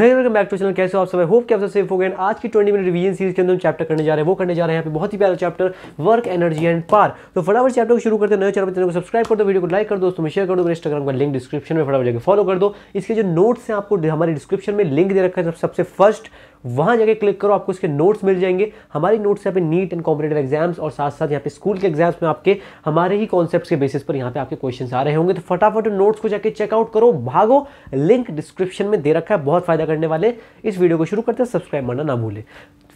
welcome back to channel कैसे हो आप सब होप कैसे सेफ हो गए आज की 20 मिनट रिवीजन सीरीज के अंदर हम चैप्टर करने जा रहे हैं वो करने जा रहे हैं यहाँ पे बहुत ही प्यारा chapter work energy and power तो फटाफट चैप्टर को शुरू करते हैं नए चैनल चैनल को सब्सक्राइब कर दो वीडियो को लाइक कर दो दोस्तों शेयर कर दो इंस्टाग्राम का लिंक डिस्क्रिप्शन में फटाफट जाकर फॉलो कर दो इसके जो नोट्स हैं आपको हमारे डिस्क्रिप्शन में लिंक दे रखा है सबसे फर्स्ट वहां जाके क्लिक करो आपको इसके नोट्स मिल जाएंगे हमारी नोट्स यहाँ पे नीट एंड कॉम्पिटेटिव एग्जाम्स और साथ साथ यहाँ पे स्कूल के एग्जाम्स में आपके हमारे ही कॉन्सेप्ट के बेसिस पर यहाँ पे आपके क्वेश्चन आ रहे होंगे तो फटाफट नोट्स को जाकर चेकआउट करो भागो लिंक डिस्क्रिप्शन में दे रखा है बहुत फायदा करने वाले इस वीडियो को शुरू करते हैं सब्सक्राइब करना ना भूले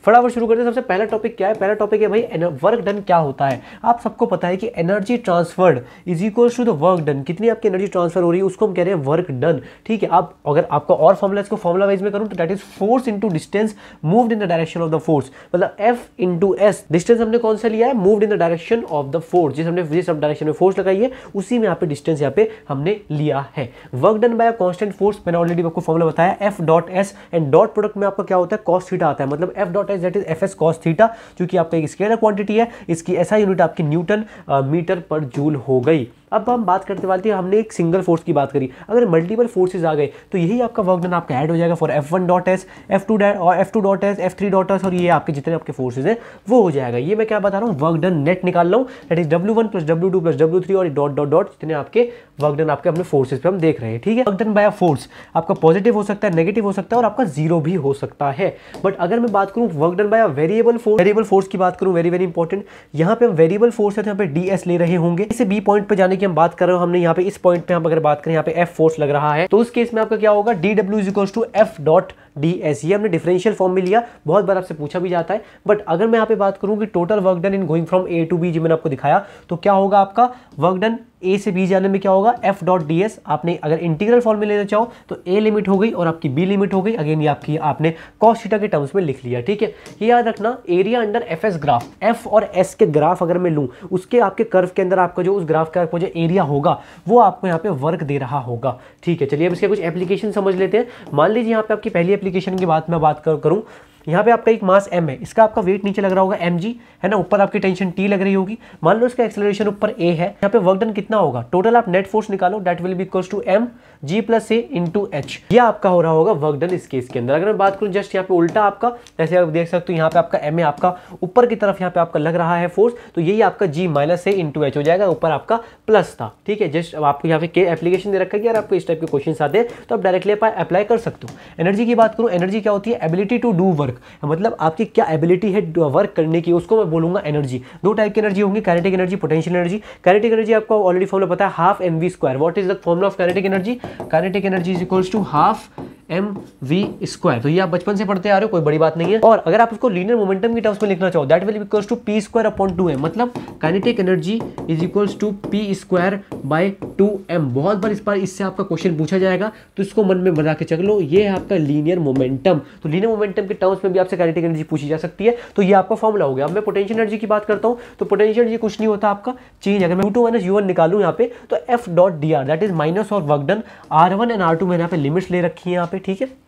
फटाफट शुरू करते हैं सबसे पहला टॉपिक क्या है पहला टॉपिक है भाई वर्क डन क्या होता है आप सबको पता है कि energy transferred is equals to the work done कितनी आपकी एनर्जी ट्रांसफर हो रही है उसको हम कह रहे हैं वर्क डन ठीक है आप अगर आपका और फॉर्मुला इसको फॉर्मुला वाइज में करूँ तो that is force into distance moved in the direction of the force मतलब एफ इंटू एस डिस्टेंस हमने कौन सा लिया है moved in the direction of the force जिस हमने जिस डायरेक्शन में फोर्स लगाई है उसी में यहाँ पे डिस्टेंस यहाँ पे हमने लिया है work done by constant force मैंने ऑलरेडी आपको फॉर्मुला बताया F dot S and dot product में आपका क्या होता है कॉस्ट थीटा आता है मतलब एफ डॉट होता है that is F S cos theta चूँकि आपका एक स्केलर क्वांटिटी है इसकी ऐसा यूनिट आपकी न्यूटन मीटर uh, पर जूल हो गई अब हम बात करते वाले थे हमने एक सिंगल फोर्स की बात करी अगर मल्टीपल फोर्सेज आ गए तो यही आपका वर्क डन आपका ऐड हो जाएगा for F one dot S F two dot और F two dot S F three dot S और ये आपके जितने आपके फोर्सेज हैं वो हो जाएगा ये मैं क्या बता रहा हूँ वर्क डन नेट निकाल लूँ हूँ that is W one plus W two plus W three और डॉट डॉट डॉट जितने आपके वर्क डन आपके अपने फोर्सेज पर हम देख रहे हैं ठीक है वर्क डन बाय फोर्स आपका पॉजिटिव हो सकता है नेगेटिव हो सकता है और आपका जीरो भी हो सकता है बट अगर मैं बात करूँ work done by variable force variable force की बात करूँ वेरी वेरी इंपॉर्टेंट यहाँ पे हम वेरिएबल फोर्स है तो यहाँ पे डी ले रहे होंगे इसे बी पॉइंट पर जाने की हम बात कर रहे हो हमने यहाँ पे इस पॉइंट पे हम अगर बात करें यहाँ पे एफ फोर्स लग रहा है तो उस केस में आपका क्या होगा D W is equals to F dot D S e, ये हमने डिफरेंशियल फॉर्म में लिया बहुत बार आपसे पूछा भी जाता है बट अगर मैं यहाँ पे बात करूँ कि total work done in going from A to B जी मैंने आपको दिखाया तो क्या होगा आपका वर्क डन ए से बी जाने में क्या होगा एफ डॉट डी एस आपने अगर इंटीग्रल फॉर्म में लेना चाहो तो ए लिमिट हो गई और आपकी बी लिमिट हो गई अगेन ये आपकी आपने कॉस थीटा के टर्म्स में लिख लिया ठीक है ये याद रखना area under F S graph F और एस के ग्राफ अगर मैं लूँ उसके आपके कर्व के अंदर आपका जो उस ग्राफ का जो एरिया होगा वो आपको यहाँ पे वर्क दे रहा होगा ठीक है चलिए अब इसके कुछ एप्लीकेशन समझ लेते हैं मान लीजिए यहाँ पे आपकी पहली एप्लीकेशन की बात मैं बात कर करूँ यहाँ पे आपका एक मास एम है इसका आपका वेट नीचे लग रहा होगा एम है ना ऊपर आपकी टेंशन टी लग रही होगी मान लो इसका एक्सेलरेशन ऊपर ए है यहाँ पे वर्क डन कितना होगा टोटल आप नेट फोर्स निकालो that will be equals to M G plus A into H ये आपका हो रहा होगा वर्क डन इस केस के अंदर अगर मैं बात करूं जस्ट यहाँ पे उल्टा आपका जैसे आप देख सकते हो यहाँ पे आपका एम ए आपका ऊपर की तरफ यहाँ पे आपका लग रहा है फोर्स तो यही आपका G minus A into H हो जाएगा ऊपर आपका प्लस था ठीक है जस्ट आपको यहाँ पे के एप्लीकेशन दे रखा है कि यार आपको इस टाइप के क्वेश्चन आते हैं तो आप डायरेक्टली अप्लाई कर सकते हो एनर्जी की बात करूँ एनर्जी क्या होती है एबिलिटी टू डू वर्क मतलब आपकी क्या एबिलिटी है वर्क करने की उसको मैं बोलूंगा एनर्जी दो टाइप की एनर्जी होंगी kinetic energy potential energy kinetic energy आपको ऑलरेडी फॉर्मुला पता है half M V square what is the formula of kinetic energy kinetic energy is equals to half M V square तो ये आप बचपन से पढ़ते आ रहे हो कोई बड़ी बात नहीं है और अगर आप उसको लीनियर मोमेंटम की टर्म्स में लिखना चाहो that will equals to P square upon two M मतलब kinetic energy is equals to P square by two M बहुत बार इस बार इससे आपका क्वेश्चन पूछा जाएगा तो इसको मन में बना के चल लो ये है आपका लीनियर मोमेंटम तो लीनियर मोमेंटम के टर्म्स में भी आपसे काइनेटिक एनर्जी पूछी जा सकती है तो ये आपका फॉर्मुला हो गया अब मैं पोटेंशियल एनर्जी की बात करता हूँ तो पोटेंशियल एनर्जी कुछ नहीं होता आपका चेंज अगर मैं U two minus U one निकालूँ यहाँ पे तो F dot D R that is minus और work done R one and R two मैंने यहाँ पे लिमिट्स ले रखी है यहाँ पे में ठीक है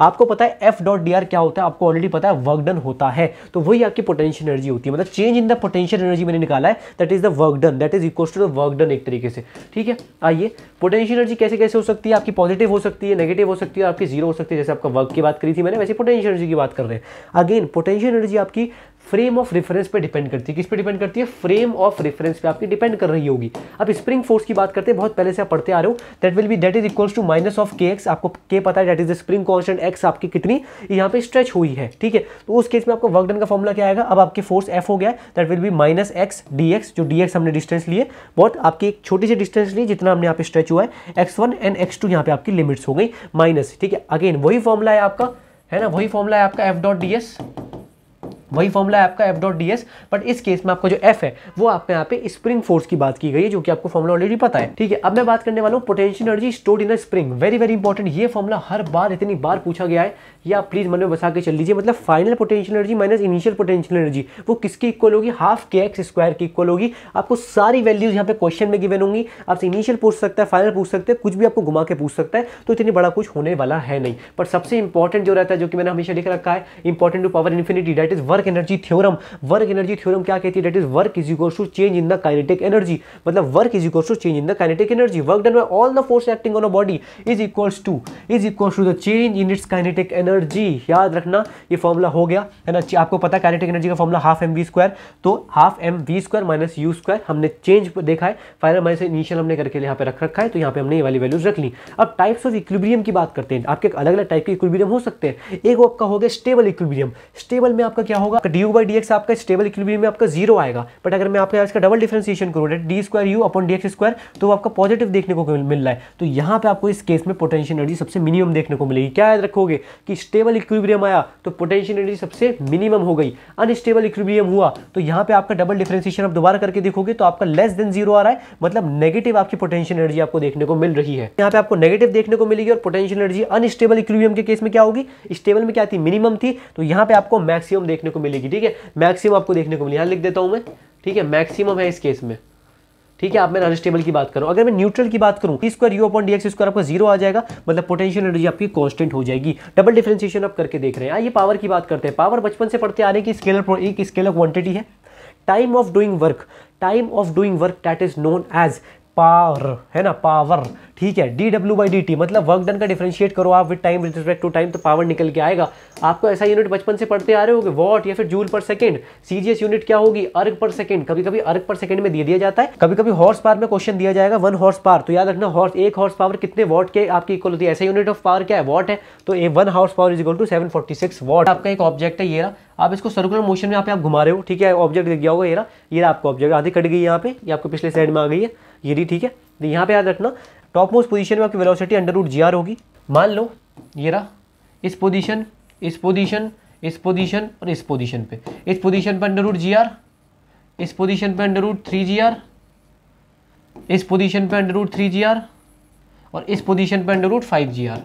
आपको पता है एफ डॉट डी आर क्या होता है आपको ऑलरेडी पता है वर्क डन होता है तो वही आपकी पोटेंशियल एनर्जी होती है मतलब change in the potential energy मैंने निकाला है that is the work done that is equal to the work done एक तरीके से ठीक है आइए पोटेंशियल एनर्जी कैसे कैसे हो सकती है आपकी पॉजिटिव हो सकती है नेगेटिव हो सकती है आपकी जीरो हो सकती है जैसे आपका वर्क की बात करी थी मैंने वैसे पोटेंशियल एनर्जी की बात कर रहे हैं अगेन पोटेंशियल एनर्जी आपकी फ्रेम ऑफ रेफरेंस पे डिपेंड करती है किस पे डिपेंड करती है फ्रेम ऑफ रेफरेंस पे आपकी डिपेंड कर रही होगी अब स्प्रिंग फोर्स की बात करते हैं बहुत पहले से आप पढ़ते आ रहे हो that will be that is equals to minus of K X आपको के पता है that is the spring constant X आपकी कितनी यहाँ पे स्ट्रेच हुई है ठीक है तो उस केस में वर्क डन का फॉर्मुला क्या आएगा अब आपके फोर्स एफ हो गया that will be minus X D X जो डी एक्स हमने डिस्टेंस लिए बहुत आपकी एक छोटी सी डिस्टेंस ली जितना हमने यहाँ पे स्ट्रेच हुआ है X one and X two यहाँ पे आपकी लिमिट्स हो गई माइनस ठीक है अगेन वही फॉर्मुला है आपका है ना वही फॉर्मुला है आपका एफ डॉट डी एस वही फॉर्मूला है आपका F dot D S but इस केस में आपका जो एफ है वो आपके यहाँ पे स्प्रिंग फोर्स की बात की गई है जो कि आपको फॉर्मुला ऑलरेडी पता है ठीक है अब मैं बात करने वाला हूँ potential energy stored in spring very very important ये फॉर्मुला हर बार इतनी बार पूछा गया है या आप प्लीज मन में बसा के चल लीजिए मतलब final potential energy minus initial potential energy वो किसकी इक्वल होगी हाफ के एक्स स्क्वायर की इक्वल होगी आपको सारी वैल्यूज यहाँ पे क्वेश्चन में गिवन होंगी आपसे इनिशियल पूछ सकता है फाइनल पूछ सकते हैं कुछ भी आपको घुमा के पूछ सकता है तो इतनी बड़ा कुछ होने वाला है नहीं पर सबसे इंपॉर्टेंट जो रहता है जो कि मैंने हमेशा लिख रखा है important to power infinity that is work work energy theorem work energy theorem क्या कहती है that is work is equal to change in the kinetic energy मतलब work is equal to change in the kinetic energy work done by all the force acting on a body is equals to is equals to the change in its kinetic energy याद रखना ये formula हो गया है ना आपको पता है काइनेटिक एनर्जी का formula half M V square तो half M V square minus U square हमने चेंज देखा है फाइनल माइनस इनिशियल हमने करके यहाँ पे रख रखा है तो यहाँ पे हमने ये वाली वैल्यूज रख ली अब टाइप्स ऑफ इक्विब्रियम की बात करते हैं आपके अलग अलग टाइप के इक्विब्रियम हो सकते हैं एक आपका हो गया स्टेबल इक्विब्रियम स्टेबल में आपका क्या होगा होगा D U by D X आपका स्टेबल इक्विलिब्रियम में आपका जीरो आएगा बट अगर मैं आपके इसका डबल डिफ्रेंसिएशन करूँ D square U upon D X square तो आपका पॉजिटिव देखने को मिल रहा है तो यहाँ पे आपको इस केस में पोटेंशियल एनर्जी सबसे मिनिमम देखने को मिलेगी क्या याद रखोगे कि स्टेबल इक्विलिब्रियम आया तो पोटेंशियल एनर्जी सबसे मिनिमम हो गई अनस्टेबल इक्विलिब्रियम हुआ तो यहाँ पे आपका डबल डिफ्रेंसिएशन आप दोबारा करके देखोगे तो आपका लेस देन जीरो आ रहा है मतलब नेगेटिव आपकी पोटेंशियल एनर्जी आपको देखने को मिल रही है यहाँ पे आपको नेगेटिव देखने को मिलेगी और पोटेंशियल एनर्जी अनस्टेबल इक्विलिब्रियम के केस में क्या होगी स्टेबल में क्या थी मिनिमम थी तो यहाँ पे आपको मैक्सिमम देखने को मिलेगी ठीक है मैक्सिमम आपको देखने को मिली यहाँ लिख देता हूँ मैं ठीक है मैक्सिमम है इस केस में ठीक है आप मैं अनस्टेबल की बात करूँ अगर मैं न्यूट्रल की बात करूँ square U upon D X square आपका जीरो आ जाएगा मतलब पोटेंशियल एनर्जी आपकी कांस्टेंट हो जाएगी डबल डिफरेंशिएशन आप करके देख रहे हैं आइए हाँ, पावर की बात करते हैं पावर बचपन से पढ़ते आ रहे हैं कि स्केलर एक स्केलर क्वांटिटी है time of doing work time of doing work that is known as power है ना पावर ठीक है D W by D T मतलब वर्क डन का डिफ्रेंशिएट करो आप with time with respect to time तो पावर निकल के आएगा आपको ऐसा यूनिट बचपन से पढ़ते आ रहे हो गए वॉट या फिर जूल पर सेकंड सीजीएस यूनिट क्या होगी अर्ग पर सेकंड कभी कभी अर्ग पर सेकंड में दे दिया जाता है कभी कभी हॉर्स पावर में क्वेश्चन दिया जाएगा वन हॉर्स पावर तो याद रखना हॉर्स एक हॉर्स पावर कितने वॉट के आपकी इक्वल होती है ऐसा यूनिट ऑफ पावर क्या है वॉट है तो a one horsepower is equal to seven forty six watt आपका एक ऑब्जेक्ट है ये आप इसको सर्कुलर मोशन में आप घुमा रहे हो ठीक है ऑब्जेक्ट दिख गया होगा ये ये आपको ऑब्जेक्ट आधी कट गई यहाँ पे ये आपको पिछले साइड में आ गई है ये डी ठीक है तो यहाँ पे याद रखना टॉप मोस्ट पोजीशन में आपकी velocity under root G R होगी मान लो ये रहा इस पोजीशन इस पोजीशन इस पोजीशन और इस पोजीशन पे इस पोजीशन पे अंडर रूट जी आर इस पोजीशन पे under root three G R इस पोजीशन पे under root three G R और इस पोजीशन पे under root five G R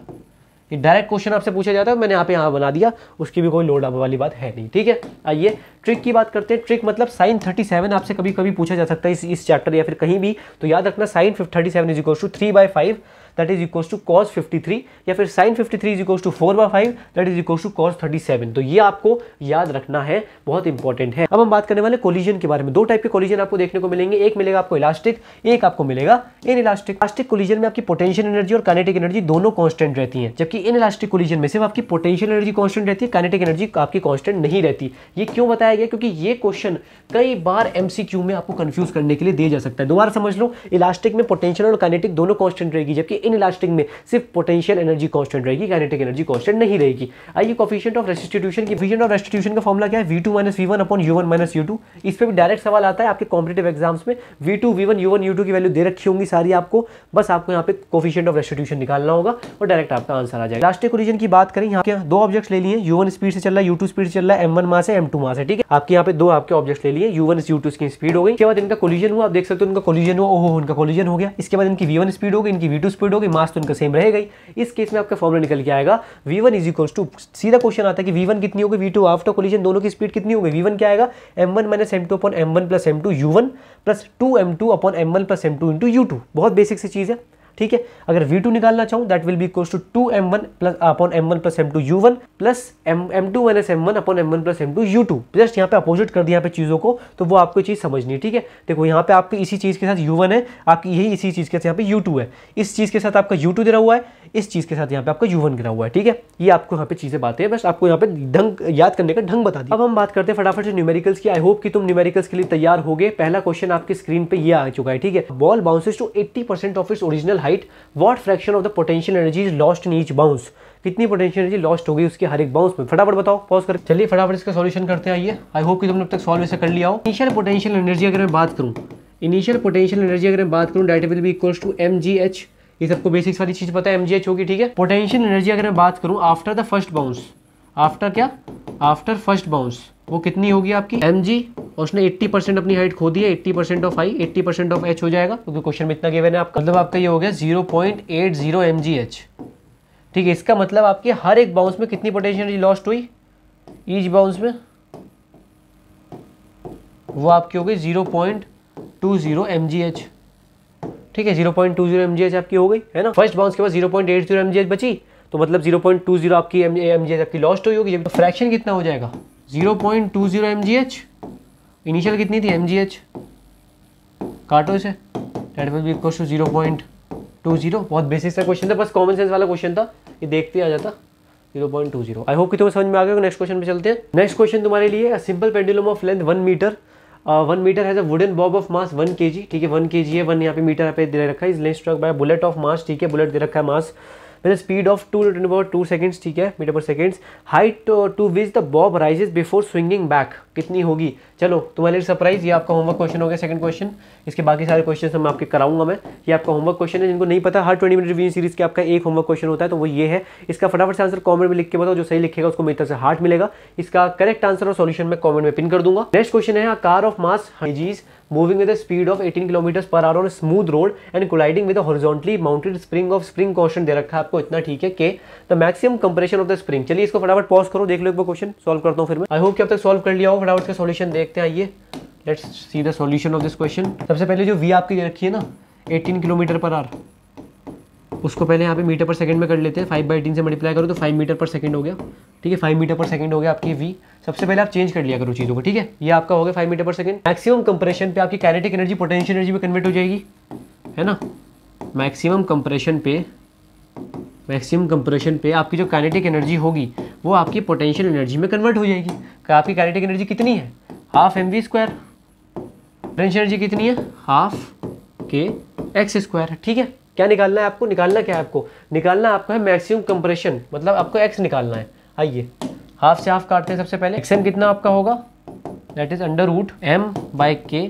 कि डायरेक्ट क्वेश्चन आपसे पूछा जाता है मैंने आप यहाँ बना दिया उसकी भी कोई लोड अब वाली बात है नहीं ठीक है आइए ट्रिक की बात करते हैं ट्रिक मतलब साइन 37 आपसे कभी कभी पूछा जा सकता है इस इस चैप्टर या फिर कहीं भी तो याद रखना sine thirty seven is equal to three by five that is equal to cos 53 या फिर sine 53 three is equal to four by five that is equal to cos 37 तो ये आपको याद रखना है बहुत इंपॉर्टेंट है अब हम बात करने वाले कोलिजन के बारे में दो टाइप के कोलिजन आपको देखने को मिलेंगे एक मिलेगा आपको इलास्टिक एक आपको मिलेगा इन इलास्टिक इलास्टिक कोलिजन में आपकी पोटेंशियल एनर्जी और कानेटिक एनर्जी दोनों कॉन्स्टेंट रहती है जबकि इन इलास्टिक कोलिजन में सिर्फ आपकी पोटेंशियल एनर्जी कॉन्स्टेंट रहती है कानेटिक एनर्जी आपकी कॉन्स्टेंट नहीं रहती ये क्यों बताया गया क्योंकि ये क्वेश्चन कई बार एमसीक्यू में आपको कंफ्यूज करने के लिए दिया जा सकता है दोबारा समझ लो इलास्टिक में पोटेंशियल और कानेटिक दोनों कॉन्स्टेंट रहेगी जबकि इन इलास्टिक में सिर्फ पोटेंशियल एनर्जी कॉन्स्टेंट रहेगी कैनेटिक एनर्जी कॉन्स्टेंट नहीं रहेगी आइए कॉफिशियंट ऑफ रेस्टिट्यूशन की कोफिशियंट ऑफ रेस्टिट्यूशन का फॉर्मला क्या है V two minus V one upon U one minus U two इस पर भी डायरेक्ट सवाल आता है आपके कॉम्पिटेटिव एग्जाम्स में V two V one U one U two की वैल्यू दे रखी होंगी सारी आपको बस आपको यहाँ पे कोफिशियंट ऑफ रेस्टिट्यूशन निकालना होगा और डायरेक्ट आपका आंसर आ जाएगा लास्टिक रीजन की बात करें यहाँ के दो ऑब्जेक्ट्स ले लिए यू वन स्पीड से चल रहा है यू टू स्पीड से चल रहा है एम वन मास है एम टू मास है ठीक है आपके यहाँ पे दो आपके ऑब्जेक्ट्स ले लिए यू वन यू टू की स्पीड हो गई इसके बाद इनका कोलिजन हुआ आप देख सकते हो इनका कोलिजन हुआ ओहो उनका कोलिजन हो गया इसके बाद इनकी वी वन स्पीड होगी इनकी वी टू स्पीड होगी मास तो इनका सेम रहेगा ही इस केस में आपका फॉर्मूला निकल के आएगा V one is equals to सीधा क्वेश्चन आता है कि वी वन कितनी होगी वी टू आफ्टर कोलिजन दोनों की स्पीड कितनी होगी वी वन क्या आएगा M one minus M two upon M one plus M two U one plus two M two upon M one plus M two into U two बहुत basic सी चीज़ है ठीक है अगर वी टू निकालना चाहूं that will be equal to two M one plus upon M one plus M two U one plus M M two minus M one upon M one plus M two U two just यहाँ पे opposite कर दिया यहाँ पे चीज़ों को तो वो आपको चीज़ समझनी है ठीक है देखो यहाँ पे आपकी इसी चीज़ के साथ यू वन है आपकी यही इसी चीज़ के साथ यहाँ पे यू टू है इस चीज़ के साथ आपका यू टू गिरा हुआ है इस चीज़ के साथ यहाँ पे आपका यू वन गिरा हुआ है ठीक है ये आपको यहाँ पे चीज़ें बातें हैं बस आपको यहाँ पे ढंग याद करने का ढंग बता दी अब हम बात करते हैं फटाफट से न्यूमेरिकल्स की आई होप कि तुम न्यूमेरिकल्स के लिए तैयार हो गए पहला क्वेश्चन आपकी स्क्रीन पे ये आ चुका है ठीक है ball bounces to eighty percent of its original height what fraction of the potential energy is lost in each bounce कितनी पोटेंशियल एनर्जी लॉस्ट हो गई उसके हर एक बाउंस में फटाफट बताओ पॉज कर चलिए फटाफट इसका सॉल्यूशन करते आइए आई होप कि तुमने अब तक सॉल्व इसे कर लिया हो इनिशियल पोटेंशियल एनर्जी अगर मैं बात करूँ इनिशियल पोटेंशियल एनर्जी अगर मैं बात करूँ that will be equals to M G H ये सबको बेसिक्स वाली चीज़ पता है एम जी एच होगी ठीक है पोटेंशियल एनर्जी अगर मैं बात करूँ after the first bounce after क्या आफ्टर फर्स्ट बाउंस वो कितनी होगी आपकी एम जी और उसने 80 परसेंट अपनी हाइट खो दी है 80 percent of I 80 percent of H हो जाएगा क्योंकि तो क्वेश्चन में इतना गिवन है आपका मतलब आपका ये हो गया 0.80 पॉइंट ठीक है इसका मतलब आपकी हर एक बाउंस में कितनी पोटेंशियल लॉस्ट हुई ईच बाउंस में वो आपकी हो गई जीरो पॉइंट टू जीरो ठीक है zero point two zero M G H आपकी हो गई है ना फर्स्ट बाउंस के बाद जीरो पॉइंट एट जीरो बची तो मतलब जीरो पॉइंट टू जीरो आपकी एम जी एच आपकी लॉस्ट हुई होगी फ्रैक्शन तो कितना हो जाएगा zero point two zero M G H initial कितनी थी एम जी एच काटो इसे that will be equal to zero point two zero बहुत बेसिक सा क्वेश्चन था बस कॉमन सेंस वाला क्वेश्चन था ये देखते आ जाता zero point two zero I hope कि तुम्हें समझ में आ गया नेक्स्ट क्वेश्चन पे चलते हैं नेक्स्ट क्वेश्चन तुम्हारे लिए simple pendulum of length one metre one metre has a wooden bob of mass one K G ठीक है वन के जी है वन यहाँ पे मीटर यहाँ पे दे रखा है is lens struck by bullet of mass ठीक है बुलेट दे रखा है mass with speed of two two power two seconds ठीक है metre per seconds height to which the bob rises before swinging back कितनी होगी चलो तुम्हारे लिए सरप्राइज ये आपका होमवर्क क्वेश्चन हो गया सेकंड क्वेश्चन इसके बाकी सारे क्वेश्चन हम तो आपके कराऊंगा मैं ये आपका होमवर्क क्वेश्चन है जिनको नहीं पता हर ट्वेंटी मिनट रिव्यू सीरीज के आपका एक होमवर्क क्वेश्चन होता है तो वो ये है इसका फटाफट से आंसर कॉमेंट में लिख के बताओ जो सही लिखेगा उसको मेरी तरह से हार्ट मिलेगा इसका करेक्ट आंसर और सोल्यूशन मैं कॉमेंट में पिन कर दूंगा नेक्स्ट क्वेश्चन है car of mass moving with speed of eighteen 18 per आर hour smooth road and road and colliding with a spring mounted spring दे रखा है आपको इतना ठीक है के the maximum compression of the spring चलिए इसको फटाफट पॉज करो देख लो एक बार क्वेश्चन सॉल्व करता हूँ फिर मैं आई होप कि अब तक सॉल्व कर लिया हो फटाफट का सॉल्यूशन देखते हैं आइए let's see the solution of this question सबसे पहले जो वी आपकी रखी है ना 18 किलोमीटर पर आर उसको पहले यहाँ पे मीटर पर सेकंड में कर लेते हैं फाइव बाई टीन से मल्टीप्लाई करो तो फाइव मीटर पर सेकंड हो गया ठीक है फाइव मीटर पर सेकंड हो गया आपकी वी सबसे पहले आप चेंज कर लिया करो चीज़ों को ठीक है ये आपका हो गया five metre per second maximum compression पे आपकी कैनेटिक एनर्जी पोटेंशियल एनर्जी में कन्वर्ट हो जाएगी है ना मैक्सिमम कंप्रेशन पे मैक्सिमम कंप्रेशन पे आपकी जो कैनेटिक एनर्जी होगी वो आपकी पोटेंशियल एनर्जी में कन्वर्ट हो जाएगी तो आपकी कैनेटिक एनर्जी कितनी है half M V square potential energy कितनी है हाफ के एक्स स्क्वायर ठीक है क्या निकालना है आपको निकालना क्या है आपको निकालना आपको है मैक्सिमम कंप्रेशन मतलब आपको एक्स निकालना है आइए हाफ से हाफ काटते हैं सबसे पहले एक्स एम कितना आपका होगा that is under root M by K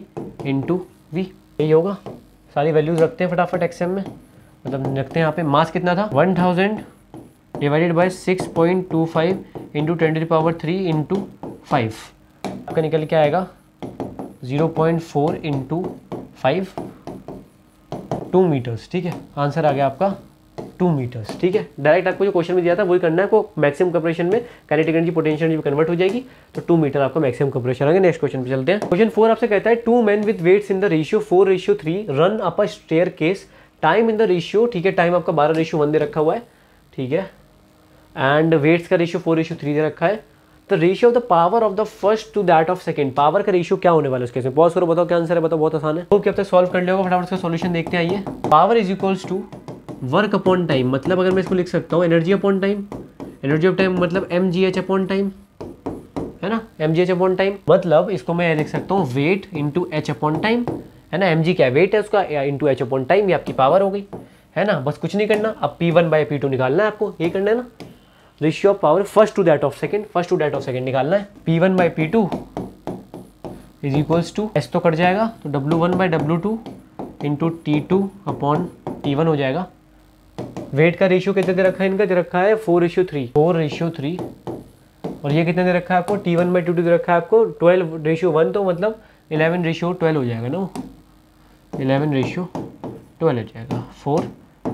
into V यही होगा सारी वैल्यूज रखते हैं फटाफट एक्स एम में मतलब रखते हैं यहाँ पे मास कितना था one thousand divided by six point two five into ten power three into five आपका निकल के आएगा zero point four into five two metres ठीक है आंसर आ गया आपका टू मीटर्स ठीक है डायरेक्ट आपको जो क्वेश्चन में दिया था वही करना है को मैक्सिमम कंप्रेशन में kinetic energy potential energy convert हो जाएगी तो टू मीटर आपका मैक्सिमम कंप्रेशन आएंगे नेक्स्ट क्वेश्चन पे चलते हैं क्वेश्चन फोर आपसे कहता है two man with weights in the ratio four ratio three run up a staircase time in the ratio ठीक है टाइम आपका बारह रेशियो वन दे रखा हुआ है ठीक है एंड वेट्स का रेशियो फोर रेशियो थ्री दे रखा है तो ratio of the power of the first to that of second power का रेशियो क्या होने वाला है उसके बहुत सारे बताओ क्या आंसर है बताओ बहुत आसान है तो क्या सॉल्व कर लेगा फटाफट का सोल्यूशन देखते आइए power is equals to work upon time मतलब अगर मैं इसको लिख सकता हूँ energy upon time energy of time मतलब M G H upon time है ना M G H upon time मतलब इसको मैं लिख सकता हूँ weight into H upon time है ना एम जी क्या वेट है उसका इंटू एच अपॉन टाइम ये आपकी पावर हो गई है ना बस कुछ नहीं करना अब P one by P two निकालना है आपको ये करना है ना ratio of power first to that of second first to that of second निकालना है P one by P two is equals to S तो कट जाएगा तो W one by W two into T two upon T one हो जाएगा wait का ratio कितने दे रखा है इनका दे रखा है four ratio three four ratio three और ये कितने दे रखा है आपको T one by two two दे रखा है आपको ट्वेल्व रेशियो वन तो मतलब इलेवन रेशियो ट्वेल्व हो जाएगा ना इलेवन रेशियो ट्वेल्व हो जाएगा फोर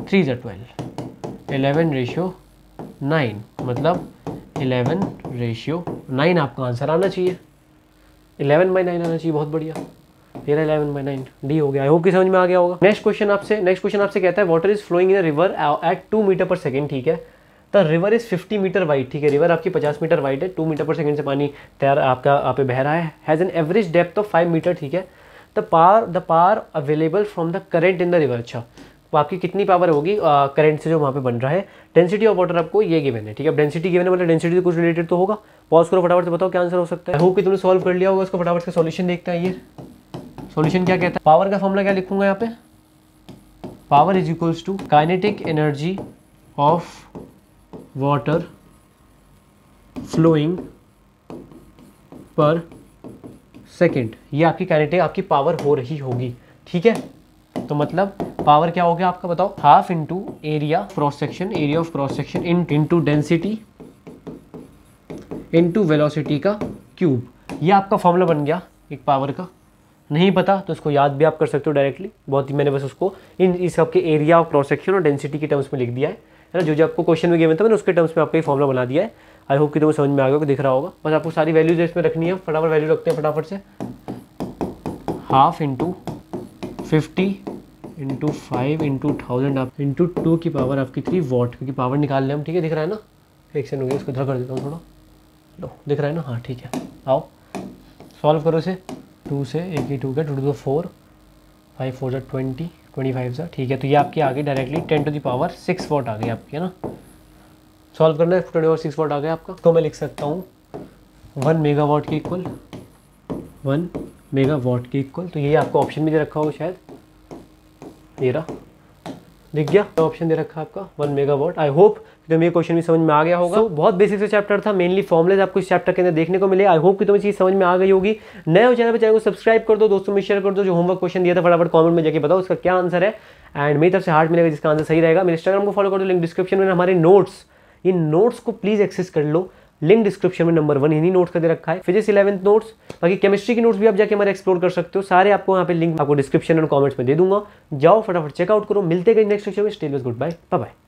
थ्री ज़ा ट्वेल्व इलेवन रेशियो नाइन मतलब इलेवन रेशियो नाइन आपका आंसर आना चाहिए इलेवन बाई नाइन आना चाहिए बहुत बढ़िया फिर इलेवन बाई नाइन डी हो गया आई होप कि समझ में आ गया होगा नेक्स्ट क्वेश्चन आपसे नेक्स्ट क्वेश्चन आपसे कहता है water is flowing in river at two metre per second ठीक है the river is 50 metre wide ठीक है रिवर आपकी 50 मीटर वाइड है 2 मीटर पर सेकंड से पानी तैयार आपका आप बह रहा है has an average depth of 5 metre ठीक है the power the power available from the current in the river अच्छा वो आपकी कितनी पावर होगी करंट से जो वहाँ पे बन रहा है डेंसिटी ऑफ वाटर आपको ये गिवन है ठीक है डेंसिटी गिवन है मतलब डेंसिटी से कुछ रिलेटेड तो होगा पॉज करो फटाफट से बताओ क्या आंसर हो सकता है होप कि तुमने सॉल्व कर लिया होगा उसको फटाफट से सोल्यूशन देखते हैं ये सोल्यूशन क्या कहता है पावर का फॉर्मला क्या लिखूंगा यहाँ पे power is equals to kinetic energy of water flowing per second ये आपकी काइनेटिक आपकी पावर हो रही होगी ठीक है तो मतलब पावर क्या हो गया आपका बताओ half into area cross section area of cross section in into density into velocity का क्यूब ये आपका फॉर्मूला बन गया एक पावर का नहीं पता तो इसको याद भी आप कर सकते हो डायरेक्टली बहुत ही मैंने बस उसको इन इस सबके एरिया ऑफ क्रॉस सेक्शन और डेंसिटी के टर्म्स में लिख दिया है है ना जो जो आपको क्वेश्चन में गेम था मैंने उसके टर्म्स में आपका ये फॉर्मुला बना दिया है आई होप कि तुम्हें समझ में आ गया दिख रहा होगा बस आपको सारी वैल्यूज इसमें रखनी है फटाफट वैल्यू रखते हैं फटाफट से half into fifty into five into thousand आप इंटू टू की पावर आपकी थ्री वॉट क्योंकि पावर निकाल लें हम ठीक है दिख रहा है ना एक सेकंड हो गया इसको इधर कर देता हूँ थोड़ा लो दिख रहा है ना हाँ ठीक है आओ सॉल्व करो इसे टू से एक ही टू का टू टू दो फोर फाइव फोर जो ट्वेंटी ट्वेंटी फाइव जो ठीक है तो ये आपकी आ गई directly ten to the power six watt आ गई आपकी है ना सॉल्व करना है ट्वेंटी और सिक्स वॉट आ गया आपका तो मैं लिख सकता हूँ वन मेगावाट के इक्वल वन मेगा वॉट के इक्वल तो ये आपको ऑप्शन में दे रखा होगा शायद ये रहा दिख गया ऑप्शन दे रखा आपका one mega watt I hope कि तुम्हें ये क्वेश्चन भी समझ में आ गया होगा so, बहुत बेसिक से चैप्टर था मेनली फॉर्मलेज आपको इस चैप्टर के अंदर देखने को मिले आई होप कि तुम्हें चीज़ समझ में आ गई होगी नए हो चैनल पर चैनल को सब्सक्राइब कर दो दोस्तों में शेयर कर दो जो होमवर्क क्वेश्चन दिया था फटाफट कमेंट में जाकर बताओ उसका क्या आंसर है एंड मेरी तरफ से हार्ट मिलेगा जिसका आंसर सही रहेगा मेरे इंस्टाग्राम को फॉलो कर दो लिंक डिस्क्रिप्शन में हमारे नोट्स इन नोट्स को प्लीज़ एक्सेस कर लो लिंक डिस्क्रिप्शन में नंबर वन इन्हीं नोट्स का दे रखा है फिजिक्स इलेवंथ नोट्स बाकी केमिस्ट्री की नोट्स भी आप जाके हमारे एक्सप्लोर कर सकते हो सारे आपको यहाँ पे लिंक आपको डिस्क्रिप्शन और कॉमेंट्स में दे दूंगा जाओ फटाफट चेकआउट करो मिलते गए नेक्स्ट सेक्शन में स्टेल गुड बाय बाय